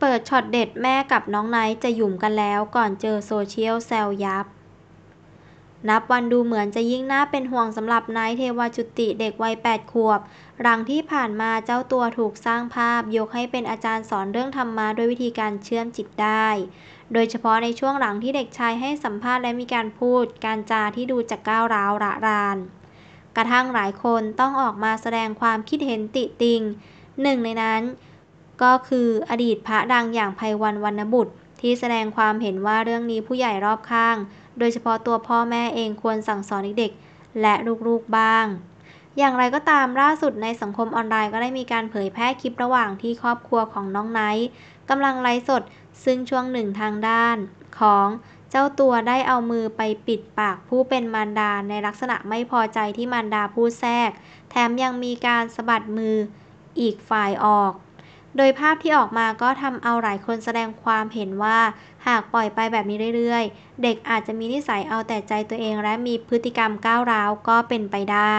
เปิดช็อตเด็ดแม่กับน้องไนท์จะหยุ่มกันแล้วก่อนเจอโซเชียลแซวยับ นับวันดูเหมือนจะยิ่งน่าเป็นห่วงสำหรับไนท์เทวาจุติเด็กวัย8ขวบ หลังที่ผ่านมาเจ้าตัวถูกสร้างภาพยกให้เป็นอาจารย์สอนเรื่องธรรมะด้วยวิธีการเชื่อมจิตได้ โดยเฉพาะในช่วงหลังที่เด็กชายให้สัมภาษณ์และมีการพูด การจาที่ดูจะก้าวร้าวระราน กระทั่งหลายคนต้องออกมาแสดงความคิดเห็นติติง หนึ่ง ในนั้นก็คืออดีตพระดังอย่างภัยวันวรรณบุตร ที่แสดงความเห็นว่าเรื่องนี้ผู้ใหญ่รอบข้าง โดยเฉพาะตัวพ่อแม่เองควรสั่งสอนเด็กๆและลูกๆบ้าง อย่างไรก็ตามล่าสุดในสังคมออนไลน์ ก็ได้มีการเผยแพร่คลิประหว่างที่ครอบครัวของน้องไนท์กำลังไลฟ์สดซึ่งช่วงหนึ่งทางด้านของเจ้าตัวได้เอามือไปปิดปากผู้เป็นมารดาในลักษณะไม่พอใจที่มารดาพูดแทรก แถมยังมีการสะบัดมืออีกฝ่ายออกโดยภาพที่ออกมาก็ทำเอาหลายคนแสดงความเห็นว่าหากปล่อยไปแบบนี้เรื่อยๆ เด็กอาจจะมีนิสัยเอาแต่ใจตัวเองและมีพฤติกรรมก้าวร้าว ก็เป็นไปได้